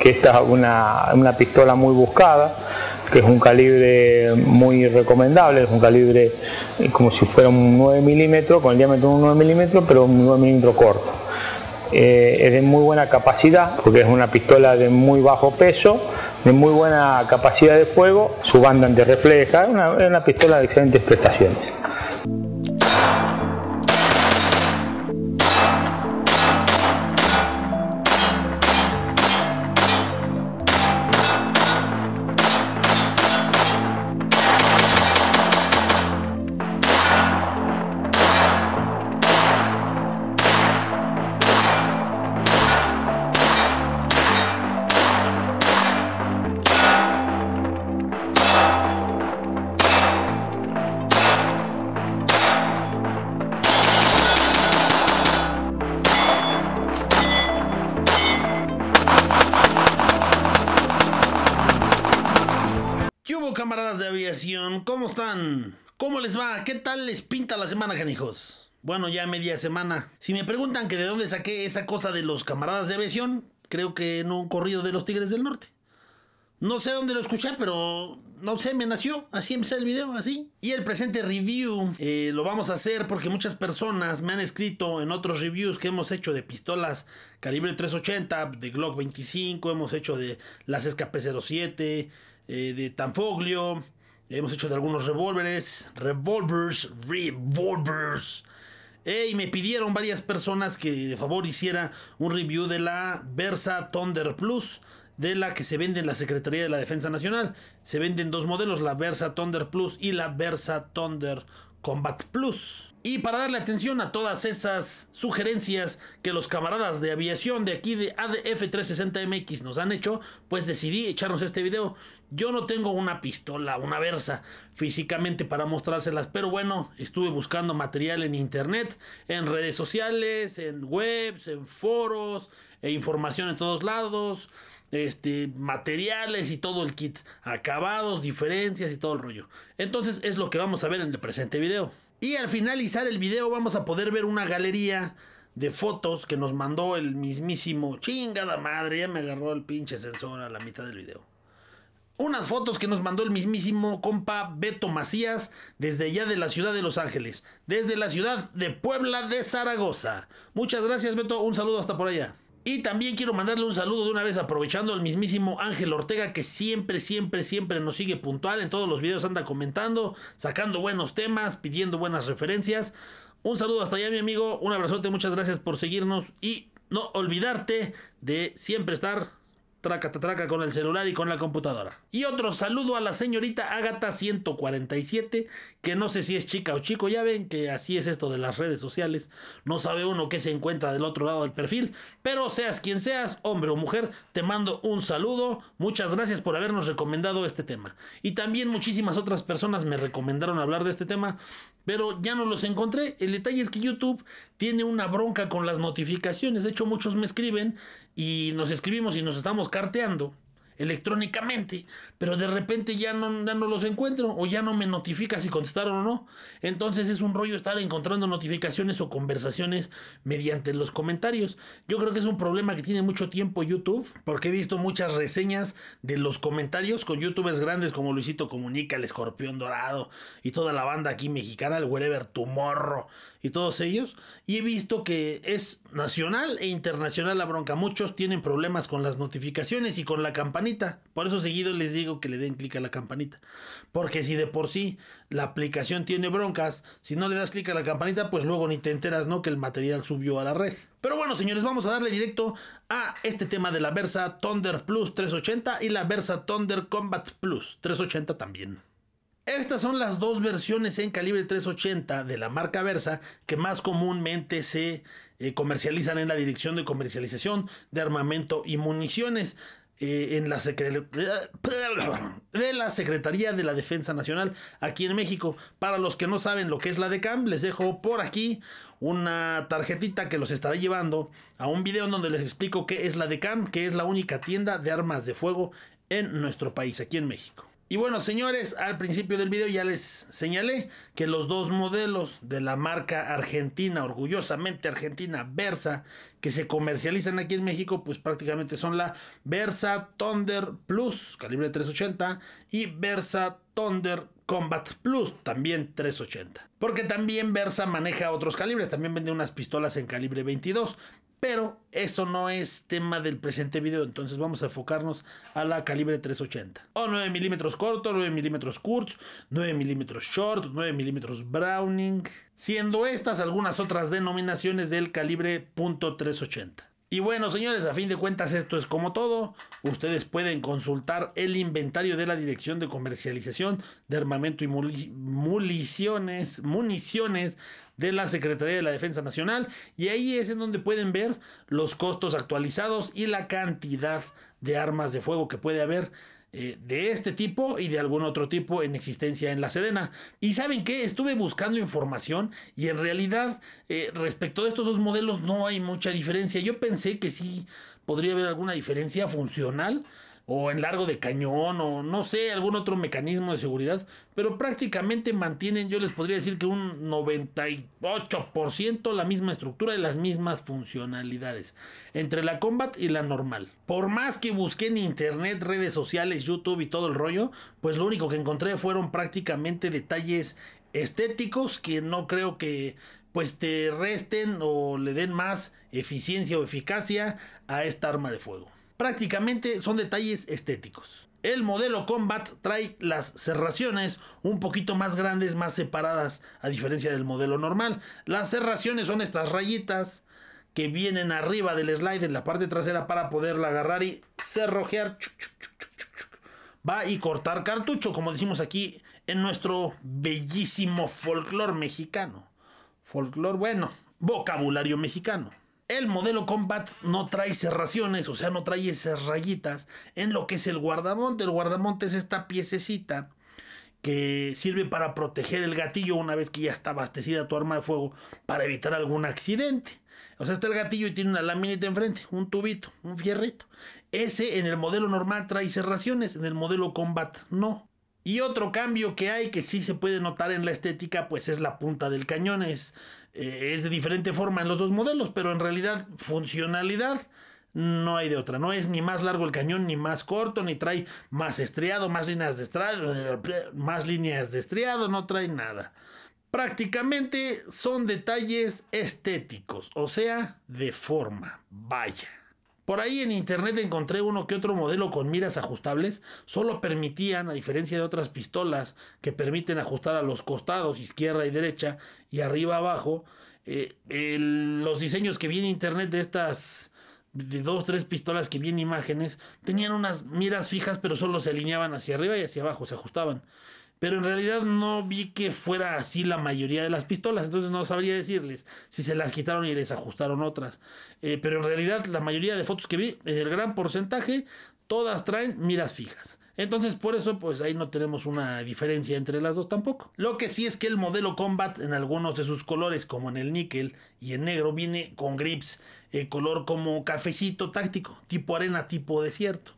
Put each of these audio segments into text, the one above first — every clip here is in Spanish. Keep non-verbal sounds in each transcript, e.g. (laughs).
que esta es una, pistola muy buscada, que es un calibre muy recomendable, es un calibre como si fuera un 9 milímetros, con el diámetro de un 9 milímetros, pero un 9 mm corto. Eh, es de muy buena capacidad, porque es una pistola de muy bajo peso, de muy buena capacidad de fuego, su banda antirrefleja, refleja es una pistola de excelentes prestaciones. ¿cómo están? ¿Cómo les va? ¿Qué tal les pinta la semana, canijos? Bueno, ya media semana. Si me preguntan que de dónde saqué esa cosa de los camaradas de evasión, creo que en un corrido de los Tigres del Norte. No sé dónde lo escuché, pero no sé, me nació. Así empecé el video, así. Y el presente review eh, lo vamos a hacer porque muchas personas me han escrito en otros reviews que hemos hecho de pistolas calibre 380, de Glock 25, hemos hecho de las SKP 07, eh, de Tanfoglio hemos hecho de algunos revólveres, revolvers, revolvers. y me pidieron varias personas que de favor hiciera un review de la Versa Thunder Plus, de la que se vende en la Secretaría de la Defensa Nacional. Se venden dos modelos, la Versa Thunder Plus y la Versa Thunder Combat Plus. Y para darle atención a todas esas sugerencias que los camaradas de aviación de aquí de ADF 360MX nos han hecho, pues decidí echarnos este video. Yo no tengo una pistola, una versa físicamente para mostrárselas, pero bueno, estuve buscando material en internet, en redes sociales, en webs, en foros, e información en todos lados este, materiales y todo el kit, acabados, diferencias y todo el rollo. Entonces es lo que vamos a ver en el presente video. Y al finalizar el video vamos a poder ver una galería de fotos que nos mandó el mismísimo chingada madre, ya me agarró el pinche sensor a la mitad del video. Unas fotos que nos mandó el mismísimo compa Beto Macías desde allá de la ciudad de Los Ángeles, desde la ciudad de Puebla de Zaragoza. Muchas gracias Beto, un saludo hasta por allá. Y también quiero mandarle un saludo de una vez aprovechando al mismísimo Ángel Ortega que siempre, siempre, siempre nos sigue puntual. En todos los videos anda comentando, sacando buenos temas, pidiendo buenas referencias. Un saludo hasta allá mi amigo, un abrazote, muchas gracias por seguirnos y no olvidarte de siempre estar traca traca con el celular y con la computadora. Y otro saludo a la señorita Ágata 147 que no sé si es chica o chico, ya ven que así es esto de las redes sociales, no sabe uno qué se encuentra del otro lado del perfil, pero seas quien seas, hombre o mujer, te mando un saludo, muchas gracias por habernos recomendado este tema. Y también muchísimas otras personas me recomendaron hablar de este tema, pero ya no los encontré. El detalle es que YouTube tiene una bronca con las notificaciones, de hecho muchos me escriben y nos escribimos y nos estamos carteando electrónicamente, pero de repente ya no, ya los encuentro o ya no me notifica si contestaron o no. Entonces es un rollo estar encontrando notificaciones o conversaciones mediante los comentarios. Yo creo que es un problema que tiene mucho tiempo YouTube, porque he visto muchas reseñas de los comentarios con youtubers grandes como Luisito Comunica, el Escorpión Dorado y toda la banda aquí mexicana, el Wherever Tomorrow y todos ellos. Y he visto que es nacional e internacional la bronca. Muchos tienen problemas con las notificaciones y con la campanita. Por eso seguido les digo que le den clic a la campanita. Porque si de por sí la aplicación tiene broncas, si no le das clic a la campanita, pues luego ni te enteras, ¿no? Que el material subió a la red. Pero bueno, señores, vamos a darle directo a este tema de la Versa Thunder Plus 380 y la Versa Thunder Combat Plus 380 también. Estas son las dos versiones en calibre 380 de la marca Versa que más comúnmente se eh, comercializan en la Dirección de Comercialización de Armamento y Municiones. Eh, en la de la Secretaría de la Defensa Nacional aquí en México. Para los que no saben lo que es la DECAM, les dejo por aquí una tarjetita que los estará llevando a un video en donde les explico qué es la DECAM, que es la única tienda de armas de fuego en nuestro país, aquí en México. Y bueno, señores, al principio del video ya les señalé que los dos modelos de la marca argentina, orgullosamente argentina, Versa, que se comercializan aquí en México, pues prácticamente son la Versa Thunder Plus, calibre 380, y Versa Thunder Combat Plus, también 380. Porque también Versa maneja otros calibres, también vende unas pistolas en calibre 22, pero eso no es tema del presente video, entonces vamos a enfocarnos a la calibre 380. O 9 milímetros corto, 9 milímetros curts, 9 milímetros short, 9 milímetros Browning, siendo estas algunas otras denominaciones del calibre .380. Y bueno, señores, a fin de cuentas esto es como todo. Ustedes pueden consultar el inventario de la Dirección de Comercialización de Armamento y Municiones, municiones de la Secretaría de la Defensa Nacional. Y ahí es en donde pueden ver los costos actualizados y la cantidad de armas de fuego que puede haber eh, de este tipo y de algún otro tipo en existencia en la Sedena. Y saben que estuve buscando información y en realidad eh, respecto de estos dos modelos no hay mucha diferencia. Yo pensé que sí podría haber alguna diferencia funcional o en largo de cañón o no sé, algún otro mecanismo de seguridad, pero prácticamente mantienen, yo les podría decir que un 98% la misma estructura y las mismas funcionalidades entre la combat y la normal. Por más que busqué en internet, redes sociales, YouTube y todo el rollo, pues lo único que encontré fueron prácticamente detalles estéticos que no creo que pues te resten o le den más eficiencia o eficacia a esta arma de fuego prácticamente son detalles estéticos. El modelo Combat trae las cerraciones un poquito más grandes, más separadas, a diferencia del modelo normal. Las cerraciones son estas rayitas que vienen arriba del slide en la parte trasera para poderla agarrar y cerrojear. Va y cortar cartucho, como decimos aquí en nuestro bellísimo folclore mexicano. Folclore, bueno, vocabulario mexicano. El modelo Combat no trae cerraciones, o sea, no trae esas rayitas en lo que es el guardamonte. El guardamonte es esta piececita que sirve para proteger el gatillo una vez que ya está abastecida tu arma de fuego para evitar algún accidente. O sea, está el gatillo y tiene una laminita enfrente, un tubito, un fierrito. Ese en el modelo normal trae cerraciones, en el modelo combat no. Y otro cambio que hay que sí se puede notar en la estética, pues es la punta del cañón. Es, eh, es de diferente forma en los dos modelos, pero en realidad funcionalidad no hay de otra. No es ni más largo el cañón, ni más corto, ni trae más estriado, más líneas de estriado, más líneas de estriado, no trae nada. Prácticamente son detalles estéticos, o sea, de forma. Vaya. Por ahí en internet encontré uno que otro modelo con miras ajustables, solo permitían, a diferencia de otras pistolas que permiten ajustar a los costados, izquierda y derecha, y arriba abajo, eh, los diseños que vi en internet de estas de dos, tres pistolas que vi en imágenes, tenían unas miras fijas, pero solo se alineaban hacia arriba y hacia abajo, se ajustaban pero en realidad no vi que fuera así la mayoría de las pistolas, entonces no sabría decirles si se las quitaron y les ajustaron otras. Eh, pero en realidad la mayoría de fotos que vi, en el gran porcentaje, todas traen miras fijas. Entonces por eso pues ahí no tenemos una diferencia entre las dos tampoco. Lo que sí es que el modelo Combat en algunos de sus colores como en el níquel y en negro viene con grips, eh, color como cafecito táctico, tipo arena, tipo desierto.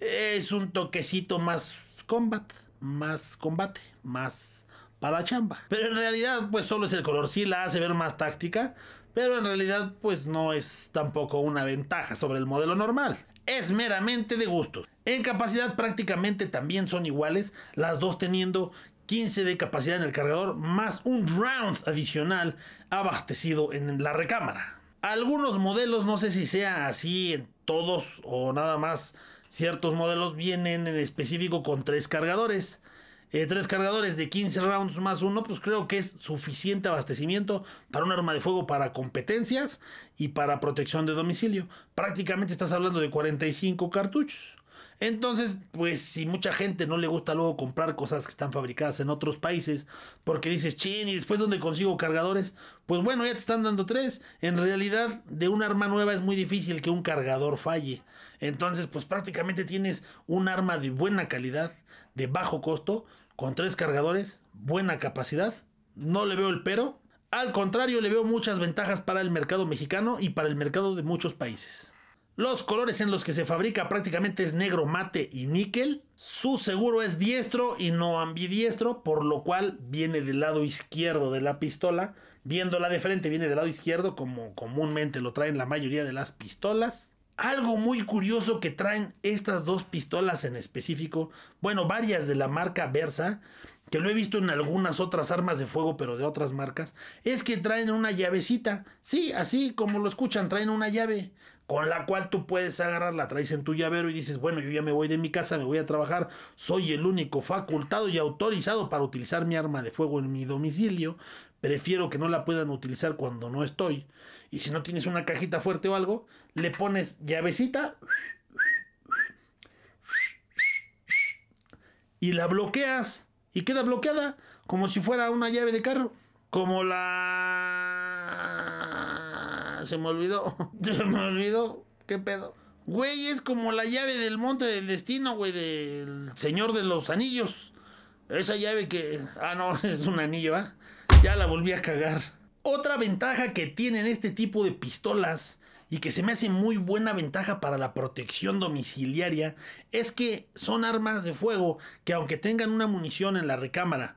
Es un toquecito más combat más combate, más para chamba. Pero en realidad, pues solo es el color, si la hace ver más táctica, pero en realidad, pues no es tampoco una ventaja sobre el modelo normal. Es meramente de gustos. En capacidad prácticamente también son iguales, las dos teniendo 15 de capacidad en el cargador más un round adicional abastecido en la recámara. Algunos modelos, no sé si sea así en todos o nada más Ciertos modelos vienen en específico con tres cargadores. Eh, tres cargadores de 15 rounds más uno, pues creo que es suficiente abastecimiento para un arma de fuego para competencias y para protección de domicilio. Prácticamente estás hablando de 45 cartuchos. Entonces, pues si mucha gente no le gusta luego comprar cosas que están fabricadas en otros países, porque dices, chin, y después donde consigo cargadores, pues bueno, ya te están dando tres. En realidad, de un arma nueva es muy difícil que un cargador falle. Entonces, pues prácticamente tienes un arma de buena calidad, de bajo costo, con tres cargadores, buena capacidad. No le veo el pero. Al contrario, le veo muchas ventajas para el mercado mexicano y para el mercado de muchos países. Los colores en los que se fabrica prácticamente es negro, mate y níquel. Su seguro es diestro y no ambidiestro, por lo cual viene del lado izquierdo de la pistola. Viéndola de frente viene del lado izquierdo como comúnmente lo traen la mayoría de las pistolas. Algo muy curioso que traen estas dos pistolas en específico, bueno, varias de la marca Versa, que lo he visto en algunas otras armas de fuego, pero de otras marcas, es que traen una llavecita. Sí, así como lo escuchan, traen una llave con la cual tú puedes agarrarla, traes en tu llavero y dices, bueno, yo ya me voy de mi casa, me voy a trabajar, soy el único facultado y autorizado para utilizar mi arma de fuego en mi domicilio, prefiero que no la puedan utilizar cuando no estoy. Y si no tienes una cajita fuerte o algo, le pones llavecita y la bloqueas y queda bloqueada como si fuera una llave de carro. Como la... Se me olvidó. (laughs) Se me olvidó. ¿Qué pedo? Güey, es como la llave del monte del destino, güey, del señor de los anillos. Esa llave que... Ah, no, (laughs) es un anillo, ¿ah? Ya la volví a cagar. Otra ventaja que tienen este tipo de pistolas y que se me hace muy buena ventaja para la protección domiciliaria es que son armas de fuego que aunque tengan una munición en la recámara,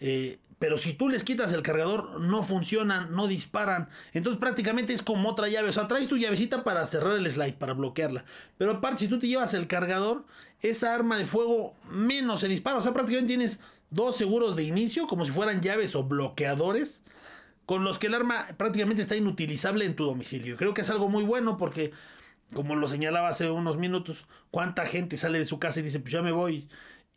eh, pero si tú les quitas el cargador no funcionan, no disparan, entonces prácticamente es como otra llave, o sea, traes tu llavecita para cerrar el slide, para bloquearla, pero aparte si tú te llevas el cargador, esa arma de fuego menos se dispara, o sea, prácticamente tienes dos seguros de inicio como si fueran llaves o bloqueadores con los que el arma prácticamente está inutilizable en tu domicilio. creo que es algo muy bueno porque, como lo señalaba hace unos minutos, cuánta gente sale de su casa y dice, pues ya me voy.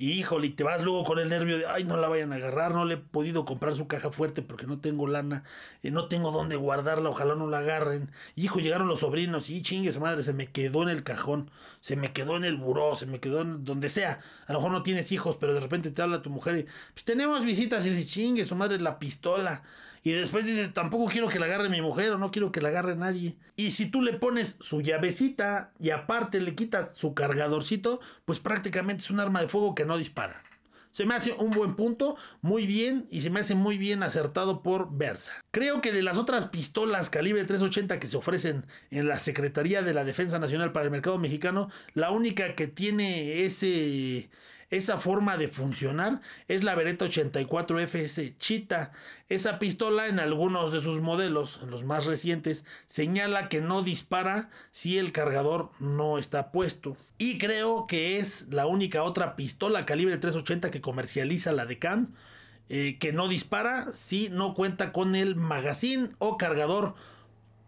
Y híjole, y te vas luego con el nervio de, ay, no la vayan a agarrar, no le he podido comprar su caja fuerte porque no tengo lana, Y eh, no tengo dónde guardarla, ojalá no la agarren. Hijo, llegaron los sobrinos, y chingue su madre, se me quedó en el cajón, se me quedó en el buró, se me quedó en donde sea. A lo mejor no tienes hijos, pero de repente te habla tu mujer y, pues tenemos visitas, y dice, chingue su madre, la pistola. Y después dices, tampoco quiero que la agarre mi mujer o no quiero que la agarre nadie. Y si tú le pones su llavecita y aparte le quitas su cargadorcito, pues prácticamente es un arma de fuego que no dispara. Se me hace un buen punto, muy bien y se me hace muy bien acertado por Versa. Creo que de las otras pistolas calibre 380 que se ofrecen en la Secretaría de la Defensa Nacional para el mercado mexicano, la única que tiene ese esa forma de funcionar es la Beretta 84 FS Chita Esa pistola en algunos de sus modelos, los más recientes, señala que no dispara si el cargador no está puesto. Y creo que es la única otra pistola calibre 380 que comercializa la de eh, que no dispara si no cuenta con el magazine o cargador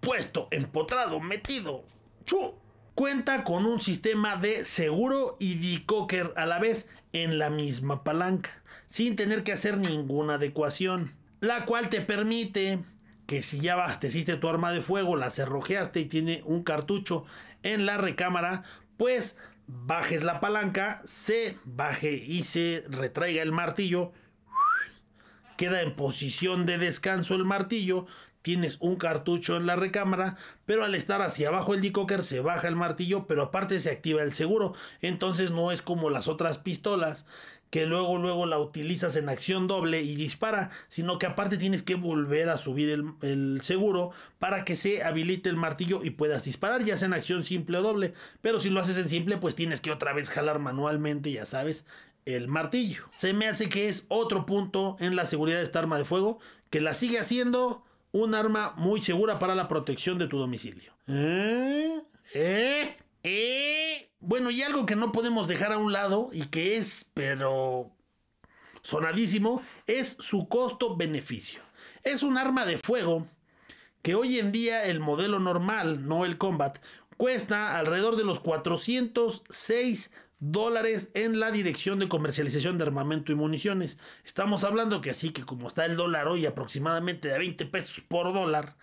puesto, empotrado, metido. ¡Chu! cuenta con un sistema de seguro y decocker a la vez en la misma palanca, sin tener que hacer ninguna adecuación, la cual te permite que si ya abasteciste tu arma de fuego, la cerrojeaste y tiene un cartucho en la recámara, pues bajes la palanca, se baje y se retraiga el martillo, queda en posición de descanso el martillo, tienes un cartucho en la recámara, pero al estar hacia abajo el dicocker se baja el martillo, pero aparte se activa el seguro. Entonces no es como las otras pistolas que luego luego la utilizas en acción doble y dispara, sino que aparte tienes que volver a subir el, el seguro para que se habilite el martillo y puedas disparar, ya sea en acción simple o doble, pero si lo haces en simple pues tienes que otra vez jalar manualmente, ya sabes, el martillo. Se me hace que es otro punto en la seguridad de esta arma de fuego que la sigue haciendo un arma muy segura para la protección de tu domicilio. ¿Eh? ¿Eh? ¿Eh? Bueno, y algo que no podemos dejar a un lado y que es, pero sonadísimo, es su costo-beneficio. Es un arma de fuego que hoy en día el modelo normal, no el combat, cuesta alrededor de los 406 dólares en la Dirección de Comercialización de Armamento y Municiones. Estamos hablando que así que como está el dólar hoy aproximadamente de 20 pesos por dólar,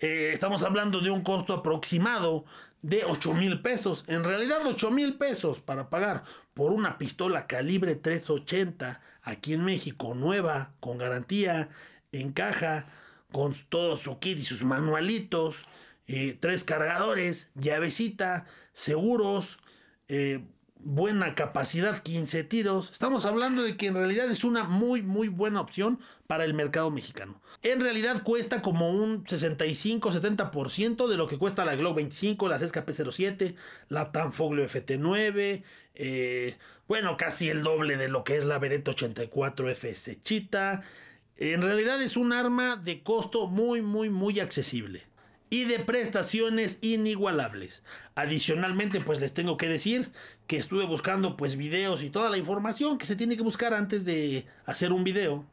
eh, estamos hablando de un costo aproximado de 8 mil pesos. En realidad 8 mil pesos para pagar por una pistola calibre 380 aquí en México, nueva, con garantía, en caja, con todo su kit y sus manualitos, eh, tres cargadores, llavecita, seguros. Eh, buena capacidad, 15 tiros. Estamos hablando de que en realidad es una muy, muy buena opción para el mercado mexicano. En realidad cuesta como un 65-70% de lo que cuesta la Glock 25, la SKP-07, la Tanfoglio FT9, eh, bueno, casi el doble de lo que es la Beretta 84 FS Chita, En realidad es un arma de costo muy, muy, muy accesible y de prestaciones inigualables. Adicionalmente, pues les tengo que decir que estuve buscando pues videos y toda la información que se tiene que buscar antes de hacer un video.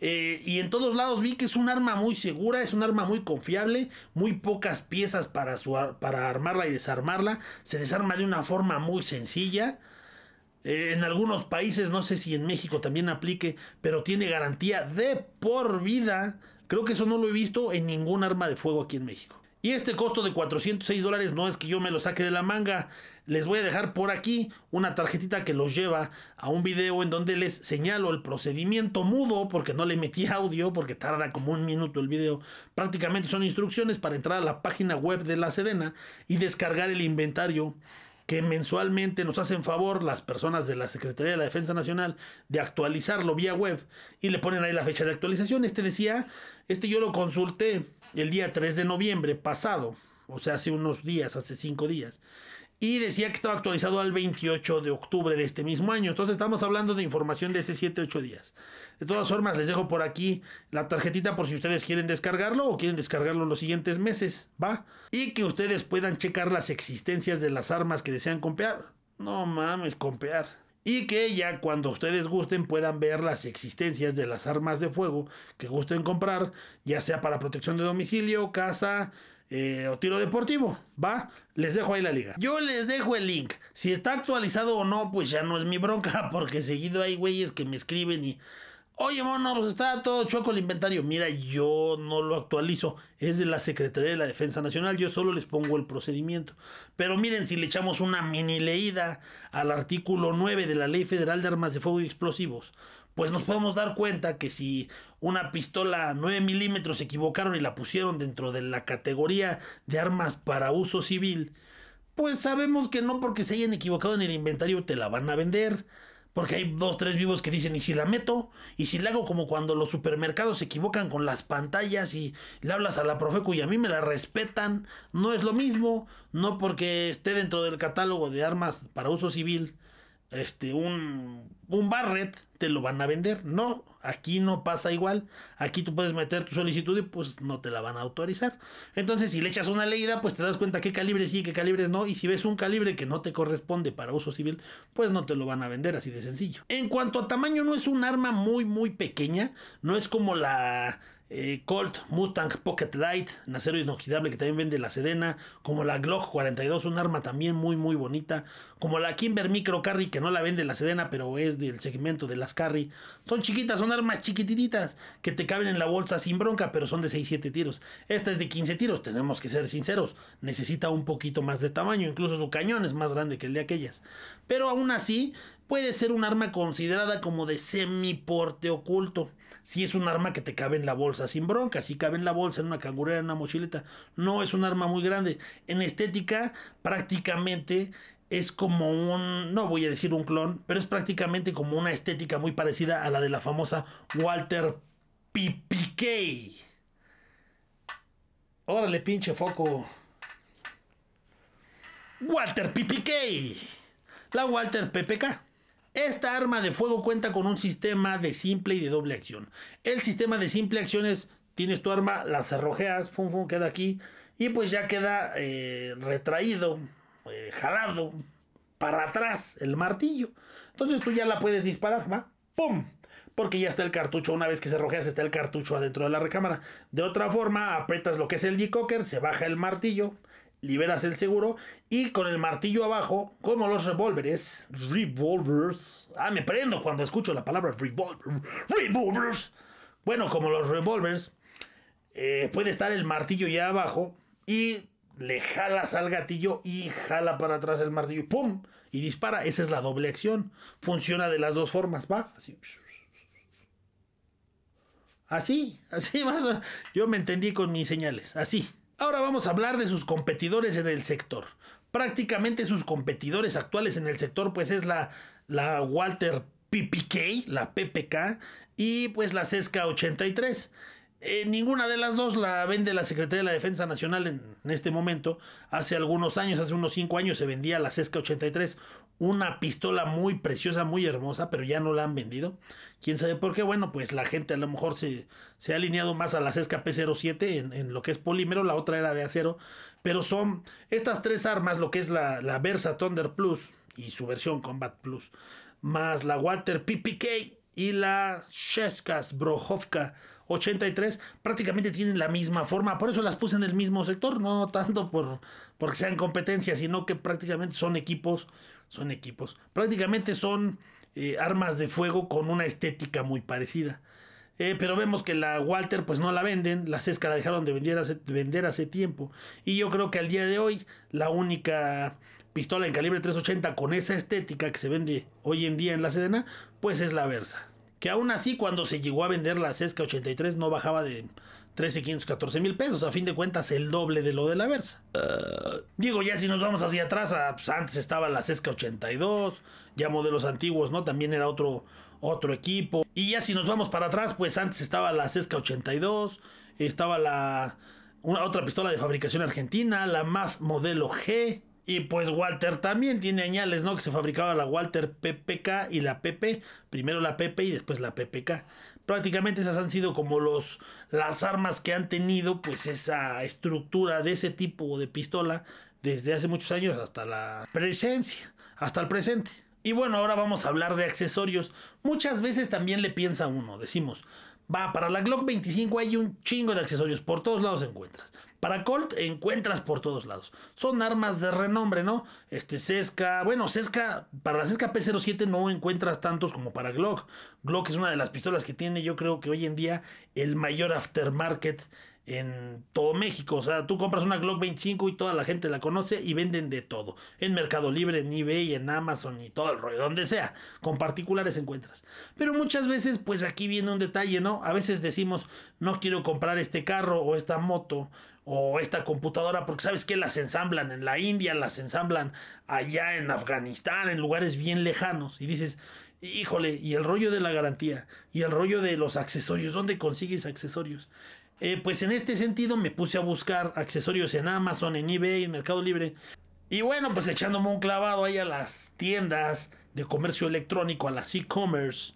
Eh, y en todos lados vi que es un arma muy segura, es un arma muy confiable, muy pocas piezas para, para armarla y desarmarla, se desarma de una forma muy sencilla. Eh, en algunos países, no sé si en México también aplique, pero tiene garantía de por vida Creo que eso no lo he visto en ningún arma de fuego aquí en México. Y este costo de 406 dólares no es que yo me lo saque de la manga. Les voy a dejar por aquí una tarjetita que los lleva a un video en donde les señalo el procedimiento mudo, porque no le metí (laughs) audio, porque tarda como un minuto el video. Prácticamente son instrucciones para entrar a la página web de la Sedena y descargar el inventario que mensualmente nos hacen favor las personas de la Secretaría de la Defensa Nacional de actualizarlo vía web y le ponen ahí la fecha de actualización. Este decía, este yo lo consulté el día 3 de noviembre pasado, o sea, hace unos días, hace cinco días y decía que estaba actualizado al 28 de octubre de este mismo año. Entonces estamos hablando de información de ese 7-8 días. De todas formas, les dejo por aquí la tarjetita por si ustedes quieren descargarlo o quieren descargarlo los siguientes meses, ¿va? Y que ustedes puedan checar las existencias de las armas que desean comprar. No mames, compear. Y que ya cuando ustedes gusten puedan ver las existencias de las armas de fuego que gusten comprar, ya sea para protección de domicilio, casa, eh, o tiro deportivo, ¿va? Les dejo ahí la liga. Yo les dejo el link. Si está actualizado o no, pues ya no es mi bronca, (laughs) porque seguido hay güeyes que me escriben y... Oye, mono, pues está todo choco el inventario. Mira, yo no lo actualizo. Es de la Secretaría de la Defensa Nacional. Yo solo les pongo el procedimiento. Pero miren, si le echamos una mini leída al artículo 9 de la Ley Federal de Armas de Fuego y Explosivos, pues nos podemos dar cuenta que si una pistola 9 milímetros se equivocaron y la pusieron dentro de la categoría de armas para uso civil, pues sabemos que no porque se hayan equivocado en el inventario te la van a vender. Porque hay dos, tres vivos que dicen, ¿y si la meto? ¿Y si la hago como cuando los supermercados se equivocan con las pantallas y le hablas a la Profeco y a mí me la respetan? No es lo mismo, no porque esté dentro del catálogo de armas para uso civil este, un, Barret, te lo van a vender. No, aquí no pasa igual. Aquí tú puedes meter tu solicitud y pues no te la van a autorizar. Entonces, si le echas una leída, pues te das cuenta qué calibres sí, qué calibres no. Y si ves un calibre que no te corresponde para uso civil, pues no te lo van a vender, así de sencillo. En cuanto a tamaño, no es un arma muy, muy pequeña. No es como la eh, Colt, Mustang, Pocket Light, en acero inoxidable que también vende la Sedena, como la Glock 42, un arma también muy muy bonita, como la Kimber Micro Carry, que no la vende la Sedena, pero es del segmento de las Carry. Son chiquitas, son armas chiquititas que te caben en la bolsa sin bronca, pero son de 6-7 tiros. Esta es de 15 tiros, tenemos que ser sinceros. Necesita un poquito más de tamaño, incluso su cañón es más grande que el de aquellas. Pero aún así, puede ser un arma considerada como de semiporte oculto. Si es un arma que te cabe en la bolsa sin bronca, si cabe en la bolsa, en una cangurera, en una mochileta. No es un arma muy grande. En estética, prácticamente es como un, no voy a decir un clon, pero es prácticamente como una estética muy parecida a la de la famosa Walter P.P.K. Órale, pinche foco. Walter P.P.K.! La Walter PPK. Esta arma de fuego cuenta con un sistema de simple y de doble acción. El sistema de simple acción es, tienes tu arma, la cerrojeas, fum, fum, queda aquí, y pues ya queda eh, retraído eh, jalado para atrás el martillo. Entonces tú ya la puedes disparar, ¿va? ¡Pum! Porque ya está el cartucho, una vez que se rojeas está el cartucho adentro de la recámara. De otra forma, aprietas lo que es el bicocker, se baja el martillo, liberas el seguro y con el martillo abajo, como los revólveres, revolvers. Ah, me prendo cuando escucho la palabra revolver. Revolvers. Bueno, como los revolvers, eh, puede estar el martillo ya abajo y le jalas al gatillo y jala para atrás el martillo, ¡pum! Y dispara. Esa es la doble acción. Funciona de las dos formas, ¿va? Así. Así, así (laughs) Yo me entendí con mis señales, así. Ahora vamos a hablar de sus competidores en el sector. Prácticamente sus competidores actuales en el sector, pues es la, la Walter PPK, la PPK, y pues la CESCA 83. Eh, ninguna de las dos la vende la Secretaría de la Defensa Nacional en, este momento. Hace algunos años, hace unos 5 años, se vendía la Cesca 83, una pistola muy preciosa, muy hermosa, pero ya no la han vendido. Quién sabe por qué. Bueno, pues la gente a lo mejor se, se ha alineado más a la Cesca P07 en, en, lo que es polímero, la otra era de acero. Pero son estas tres armas, lo que es la, Versa Thunder Plus y su versión Combat Plus, más la Water PPK y la Sheskas Brohovka 83, prácticamente tienen la misma forma. Por eso las puse en el mismo sector, no tanto por porque sean competencias, sino que prácticamente son equipos, son equipos. Prácticamente son eh, armas de fuego con una estética muy parecida. Eh, pero vemos que la Walter pues no la venden, la Cesca la dejaron de vender hace, vender hace tiempo. Y yo creo que al día de hoy la única pistola en calibre 380 con esa estética que se vende hoy en día en la Sedena pues es la Versa que aún así cuando se llegó a vender la Sesca 83 no bajaba de 14 mil pesos, a fin de cuentas el doble de lo de la Versa. digo, ya si nos vamos hacia atrás, ah, pues, antes estaba la Sesca 82, ya modelos antiguos, ¿no? También era otro, otro equipo. Y ya si nos vamos para atrás, pues antes estaba la Cesca 82, estaba la... Una otra pistola de fabricación argentina, la MAF modelo G, y pues Walter también tiene añales, ¿no? Que se fabricaba la Walter PPK y la PP. Primero la PP y después la PPK. Prácticamente esas han sido como los, las armas que han tenido, pues esa estructura de ese tipo de pistola desde hace muchos años hasta la presencia, hasta el presente. Y bueno, ahora vamos a hablar de accesorios. Muchas veces también le piensa uno, decimos, va, para la Glock 25 hay un chingo de accesorios, por todos lados encuentras. Para Colt encuentras por todos lados. Son armas de renombre, ¿no? Este Sesca, bueno, Sesca, para la Sesca P07 no encuentras tantos como para Glock. Glock es una de las pistolas que tiene, yo creo que hoy en día, el mayor aftermarket en todo México. O sea, tú compras una Glock 25 y toda la gente la conoce y venden de todo. En Mercado Libre, en eBay, en Amazon y todo el rollo, donde sea. Con particulares encuentras. Pero muchas veces, pues aquí viene un detalle, ¿no? A veces decimos, no quiero comprar este carro o esta moto o esta computadora, porque sabes que las ensamblan en la India, las ensamblan allá en Afganistán, en lugares bien lejanos, y dices, híjole, y el rollo de la garantía, y el rollo de los accesorios, ¿dónde consigues accesorios? Eh, pues en este sentido me puse a buscar accesorios en Amazon, en eBay, en Mercado Libre. Y bueno, pues echándome un clavado ahí a las tiendas de comercio electrónico, a las e-commerce,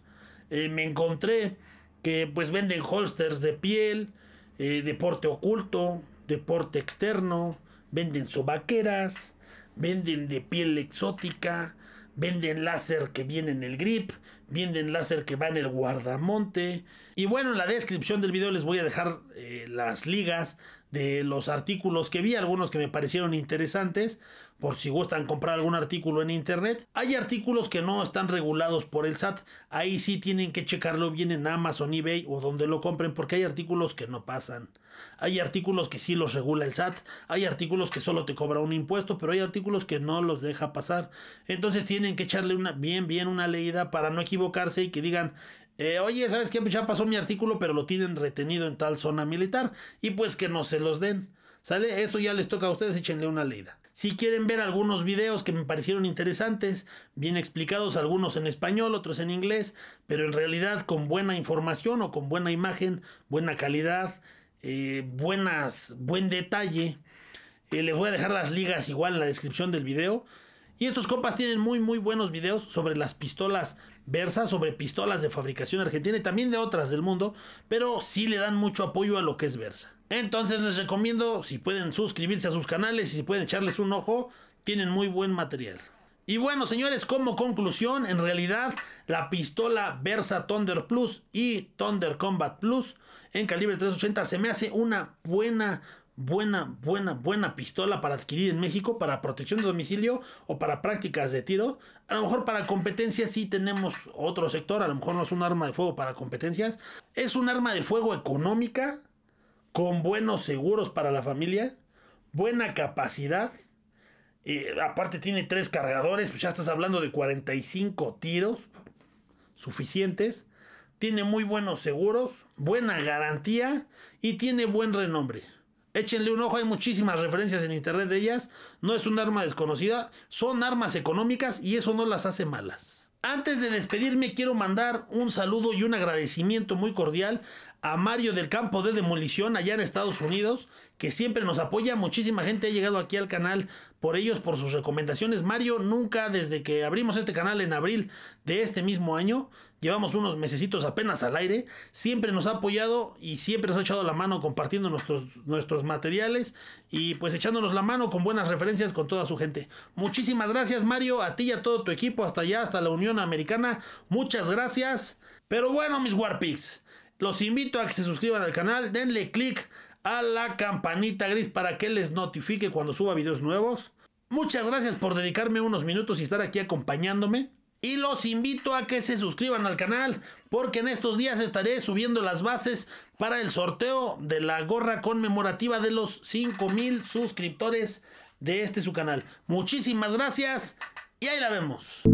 eh, me encontré que pues venden holsters de piel, eh, deporte de porte oculto, deporte externo, venden sobaqueras, venden de piel exótica, venden láser que viene en el grip, venden láser que va en el guardamonte. Y bueno, en la descripción del video les voy a dejar eh, las ligas de los artículos que vi, algunos que me parecieron interesantes, por si gustan comprar algún artículo en internet. Hay artículos que no están regulados por el SAT, ahí sí tienen que checarlo bien en Amazon, eBay o donde lo compren, porque hay artículos que no pasan. Hay artículos que sí los regula el SAT, hay artículos que solo te cobra un impuesto, pero hay artículos que no los deja pasar. Entonces tienen que echarle una bien bien una leída para no equivocarse y que digan, eh, oye, ¿sabes qué? Ya pasó mi artículo, pero lo tienen retenido en tal zona militar. Y pues que no se los den. ¿Sale? Eso ya les toca a ustedes, échenle una leída. Si quieren ver algunos videos que me parecieron interesantes, bien explicados, algunos en español, otros en inglés, pero en realidad con buena información o con buena imagen, buena calidad, eh, buenas, buen detalle, eh, les voy a dejar las ligas igual en la descripción del video. Y estos compas tienen muy, muy buenos videos sobre las pistolas versa sobre pistolas de fabricación argentina y también de otras del mundo, pero sí le dan mucho apoyo a lo que es versa. Entonces les recomiendo, si pueden suscribirse a sus canales y si pueden echarles un ojo, tienen muy buen material. Y bueno, señores, como conclusión, en realidad la pistola Versa Thunder Plus y Thunder Combat Plus en calibre 380 se me hace una buena buena, buena, buena pistola para adquirir en México para protección de domicilio o para prácticas de tiro. A lo mejor para competencias sí tenemos otro sector, a lo mejor no es un arma de fuego para competencias. Es un arma de fuego económica, con buenos seguros para la familia, buena capacidad. Eh, aparte tiene tres cargadores, pues ya estás hablando de 45 tiros suficientes. Tiene muy buenos seguros, buena garantía y tiene buen renombre. Échenle un ojo, hay muchísimas referencias en internet de ellas. No es un arma desconocida, son armas económicas y eso no las hace malas. Antes de despedirme quiero mandar un saludo y un agradecimiento muy cordial a Mario del campo de demolición allá en Estados Unidos, que siempre nos apoya. Muchísima gente ha llegado aquí al canal por ellos, por sus recomendaciones. Mario nunca desde que abrimos este canal en abril de este mismo año Llevamos unos mesecitos apenas al aire. Siempre nos ha apoyado y siempre nos ha echado la mano compartiendo nuestros, nuestros materiales y pues echándonos la mano con buenas referencias con toda su gente. Muchísimas gracias Mario, a ti y a todo tu equipo, hasta allá, hasta la Unión Americana. Muchas gracias. Pero bueno, mis Warpigs, los invito a que se suscriban al canal, denle click a la campanita gris para que les notifique cuando suba videos nuevos. Muchas gracias por dedicarme unos minutos y estar aquí acompañándome. Y los invito a que se suscriban al canal porque en estos días estaré subiendo las bases para el sorteo de la gorra conmemorativa de los 5000 suscriptores de este su canal. Muchísimas gracias y ahí la vemos.